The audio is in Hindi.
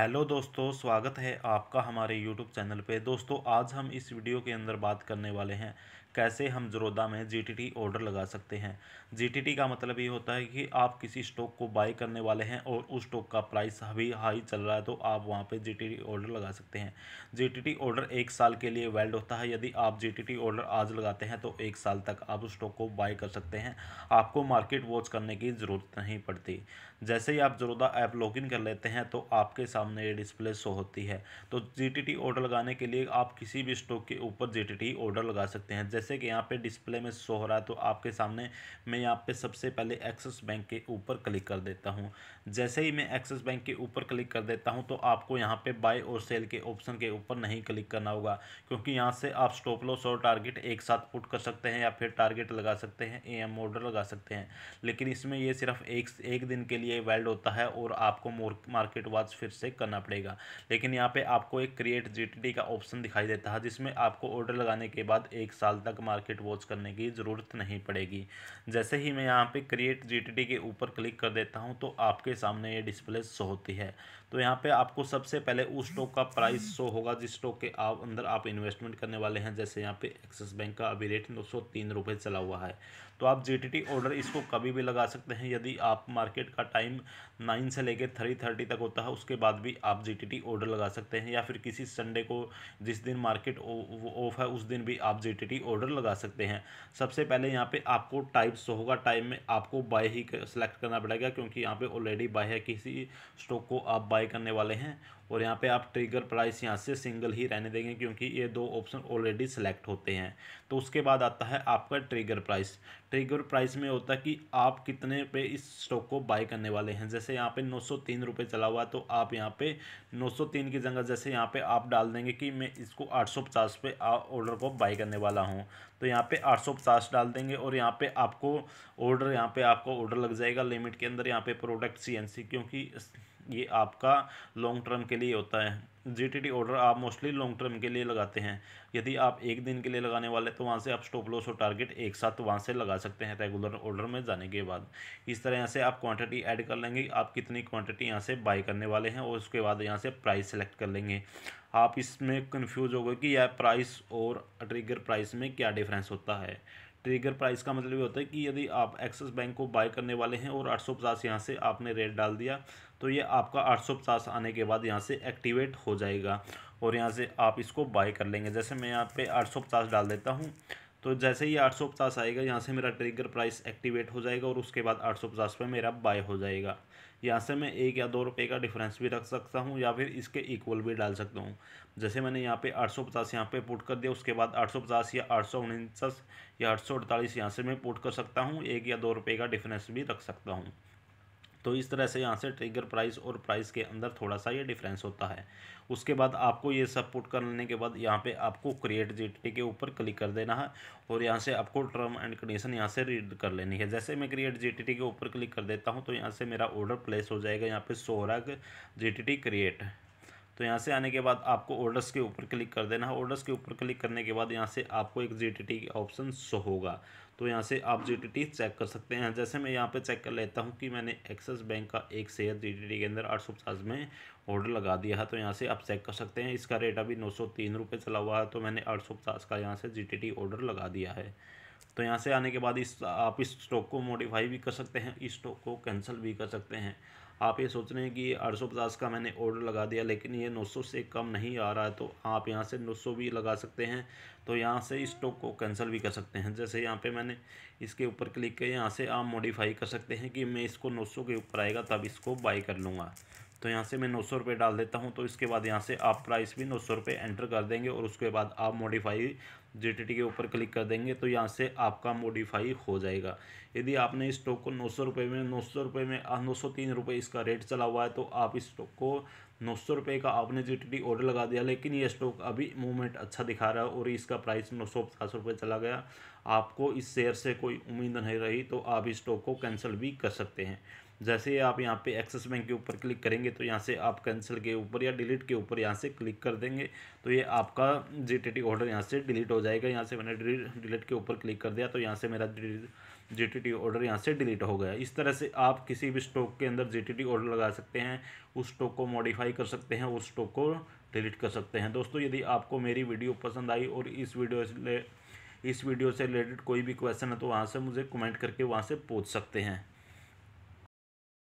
हेलो दोस्तों स्वागत है आपका हमारे यूट्यूब चैनल पे दोस्तों आज हम इस वीडियो के अंदर बात करने वाले हैं कैसे हम ज़रोदा में जी ऑर्डर लगा सकते हैं जी का मतलब ये होता है कि आप किसी स्टॉक को बाई करने वाले हैं और उस स्टॉक का प्राइस अभी हाई चल रहा है तो आप वहाँ पे जी ऑर्डर लगा सकते हैं जी ऑर्डर एक साल के लिए वैल्ड होता है यदि आप जी ऑर्डर आज लगाते हैं तो एक साल तक आप उस स्टॉक को बाई कर सकते हैं आपको मार्केट वॉच करने की ज़रूरत नहीं पड़ती जैसे ही आप ज़रोदा ऐप इन कर लेते हैं तो आपके सामने ये डिस्प्ले शो होती है तो जी ऑर्डर लगाने के लिए आप किसी भी स्टॉक के ऊपर जी ऑर्डर लगा सकते हैं जैसे जैसे कि यहाँ पे डिस्प्ले में शो हो रहा है तो आपके सामने मैं यहाँ पे सबसे पहले एक्सिस बैंक के ऊपर क्लिक कर देता हूँ जैसे ही मैं एक्सिस बैंक के ऊपर क्लिक कर देता हूँ तो आपको यहाँ पे बाय और सेल के ऑप्शन के ऊपर नहीं क्लिक करना होगा क्योंकि यहाँ से आप स्टॉप लॉस और टारगेट एक साथ पुट कर सकते हैं या फिर टारगेट लगा सकते हैं ए एम ऑर्डर लगा सकते हैं लेकिन इसमें ये सिर्फ एक एक दिन के लिए वैल्ड होता है और आपको मार्केट वाच फिर से करना पड़ेगा लेकिन यहाँ पर आपको एक क्रिएट जी का ऑप्शन दिखाई देता है जिसमें आपको ऑर्डर लगाने के बाद एक साल तक तक मार्केट वॉच करने की ज़रूरत नहीं पड़ेगी जैसे ही मैं यहाँ पे क्रिएट जी के ऊपर क्लिक कर देता हूँ तो आपके सामने ये डिस्प्ले शो होती है तो यहाँ पे आपको सबसे पहले उस स्टॉक का प्राइस शो होगा जिस स्टॉक के आप अंदर आप इन्वेस्टमेंट करने वाले हैं जैसे यहाँ पे एक्सिस बैंक का अभी रेट दो सौ चला हुआ है तो आप जी ऑर्डर इसको कभी भी लगा सकते हैं यदि आप मार्केट का टाइम नाइन से लेकर थ्री थर्टी तक होता है उसके बाद भी आप जी ऑर्डर लगा सकते हैं या फिर किसी संडे को जिस दिन मार्केट ऑफ है उस दिन भी आप जी ऑर्डर ऑर्डर लगा सकते हैं सबसे पहले यहाँ पे आपको टाइप्स होगा टाइप में आपको बाय ही सेलेक्ट करना पड़ेगा क्योंकि यहाँ पे ऑलरेडी बाय है किसी स्टॉक को आप बाय करने वाले हैं और यहाँ पे आप ट्रिगर प्राइस यहाँ से सिंगल ही रहने देंगे क्योंकि ये दो ऑप्शन ऑलरेडी सेलेक्ट होते हैं तो उसके बाद आता है आपका ट्रिगर प्राइस ट्रिगर प्राइस में होता है कि आप कितने पे इस स्टॉक को बाय करने वाले हैं जैसे यहाँ पे नौ सौ तीन रुपये चला हुआ तो आप यहाँ पे नौ सौ तीन की जगह जैसे यहाँ पे आप डाल देंगे कि मैं इसको आठ सौ पचास पे ऑर्डर को बाय करने वाला हूँ तो यहाँ पे आठ सौ पचास डाल देंगे और यहाँ पे आपको ऑर्डर यहाँ पे आपको ऑर्डर लग जाएगा लिमिट के अंदर यहाँ पे प्रोडक्ट सी एन सी क्योंकि ये आपका लॉन्ग टर्म के लिए होता है जीटीटी ऑर्डर आप मोस्टली लॉन्ग टर्म के लिए लगाते हैं यदि आप एक दिन के लिए लगाने वाले तो वहाँ से आप स्टॉप लॉस और टारगेट एक साथ वहाँ से लगा सकते हैं रेगुलर ऑर्डर में जाने के बाद इस तरह यहाँ से आप क्वांटिटी ऐड कर लेंगे आप कितनी क्वांटिटी यहाँ से बाई करने वाले हैं और उसके बाद यहाँ से प्राइस सेलेक्ट कर लेंगे आप इसमें कन्फ्यूज़ हो गए कि यह प्राइस और ट्रिगर प्राइस में क्या डिफरेंस होता है ट्रिगर प्राइस का मतलब ये होता है कि यदि आप एक्सिस बैंक को बाय करने वाले हैं और आठ सौ पचास यहाँ से आपने रेट डाल दिया तो ये आपका आठ सौ पचास आने के बाद यहाँ से एक्टिवेट हो जाएगा और यहाँ से आप इसको बाय कर लेंगे जैसे मैं यहाँ पे आठ सौ पचास डाल देता हूँ तो जैसे ही आठ सौ पचास आएगा यहाँ से मेरा ट्रिगर प्राइस एक्टिवेट हो जाएगा और उसके बाद आठ सौ पचास पर मेरा बाय हो जाएगा यहाँ से मैं एक या दो रुपये का डिफरेंस भी रख सकता हूँ या फिर इसके इक्वल भी डाल सकता हूँ जैसे मैंने यहाँ पे 850 यहाँ पर पुट कर दिया उसके बाद 850 या आठ सौ या आठ सौ अड़तालीस यहाँ से मैं पुट कर सकता हूँ एक या दो रुपये का डिफरेंस भी रख सकता हूँ तो इस तरह से यहाँ से ट्रिगर प्राइस और प्राइस के अंदर थोड़ा सा ये डिफरेंस होता है उसके बाद आपको ये सब पुट कर लेने के बाद यहाँ पे आपको क्रिएट टी के ऊपर क्लिक कर देना है और यहाँ से आपको टर्म एंड कंडीशन यहाँ से रीड कर लेनी है जैसे मैं क्रिएट टी के ऊपर क्लिक कर देता हूँ तो यहाँ से मेरा ऑर्डर प्लेस हो जाएगा यहाँ पर सोराग जी क्रिएट तो यहाँ से आने के बाद आपको ऑर्डर्स के ऊपर क्लिक कर देना है ऑर्डर्स के ऊपर क्लिक करने के बाद यहाँ से आपको एक जी टी ऑप्शन शो होगा तो यहाँ से आप जी टी चेक कर सकते हैं जैसे मैं यहाँ पे चेक कर लेता हूँ कि मैंने एक्सिस बैंक का एक शेयर जी टी के अंदर आठ सौ पचास में ऑर्डर लगा दिया है तो यहाँ से आप चेक कर सकते हैं इसका रेट अभी नौ सौ तीन रुपये चला हुआ है तो मैंने आठ सौ पचास का यहाँ से जी टी ऑर्डर लगा दिया है तो यहाँ से आने के बाद इस आप इस स्टॉक को मॉडिफाई भी कर सकते हैं इस स्टॉक को कैंसिल भी कर सकते हैं आप ये सोच रहे हैं कि आठ सौ पचास का मैंने ऑर्डर लगा दिया लेकिन ये नौ सौ से कम नहीं आ रहा है तो आप यहाँ से नौ सौ भी लगा सकते हैं तो यहाँ से इस स्टॉक को कैंसिल भी कर सकते हैं जैसे यहाँ पे मैंने इसके ऊपर क्लिक किया यहाँ से आप मॉडिफाई कर सकते हैं कि मैं इसको नौ सौ के ऊपर आएगा तब इसको बाई कर लूँगा तो यहाँ से मैं नौ सौ रुपये डाल देता हूँ तो इसके बाद यहाँ से आप प्राइस भी नौ सौ रुपये एंटर कर देंगे और उसके बाद आप मॉडिफाई जी के ऊपर क्लिक कर देंगे तो यहाँ से आपका मॉडिफाई हो जाएगा यदि आपने इस स्टॉक को नौ सौ रुपये में नौ सौ रुपये में नौ सौ तीन रुपये इसका रेट चला हुआ है तो आप इस स्टॉक को नौ सौ रुपये का आपने टी ऑर्डर लगा दिया लेकिन ये स्टॉक अभी मूवमेंट अच्छा दिखा रहा है और इसका प्राइस नौ सौ पचास रुपये चला गया आपको इस शेयर से कोई उम्मीद नहीं रही तो आप इस स्टॉक को कैंसिल भी कर सकते हैं जैसे आप यहाँ पे एक्सिस बैंक के ऊपर क्लिक करेंगे तो यहाँ से आप कैंसिल के ऊपर या डिलीट के ऊपर यहाँ से क्लिक कर देंगे तो ये आपका जी टी ऑर्डर यहाँ से डिलीट हो जाएगा यहाँ से मैंने डिलीट के ऊपर क्लिक कर दिया तो यहाँ से मेरा जी टी ऑर्डर यहाँ से डिलीट हो गया इस तरह से आप किसी भी स्टॉक के अंदर जी टी ऑर्डर लगा सकते हैं उस स्टॉक को मॉडिफाई कर सकते हैं उस स्टॉक को डिलीट कर सकते हैं दोस्तों यदि आपको मेरी वीडियो पसंद आई और इस वीडियो इस वीडियो से रिलेटेड कोई भी क्वेश्चन है तो वहाँ से मुझे कमेंट करके वहाँ से पूछ सकते हैं